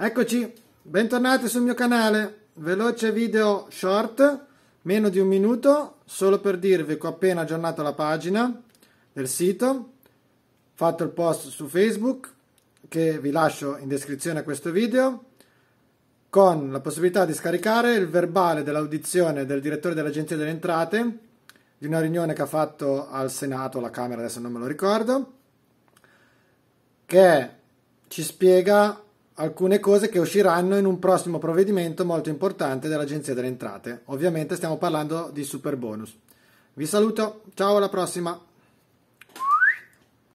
Eccoci, bentornati sul mio canale, veloce video short, meno di un minuto, solo per dirvi che ho appena aggiornato la pagina del sito, fatto il post su Facebook, che vi lascio in descrizione a questo video, con la possibilità di scaricare il verbale dell'audizione del direttore dell'Agenzia delle Entrate, di una riunione che ha fatto al Senato, alla Camera, adesso non me lo ricordo, che ci spiega alcune cose che usciranno in un prossimo provvedimento molto importante dell'Agenzia delle Entrate. Ovviamente stiamo parlando di super bonus. Vi saluto, ciao alla prossima!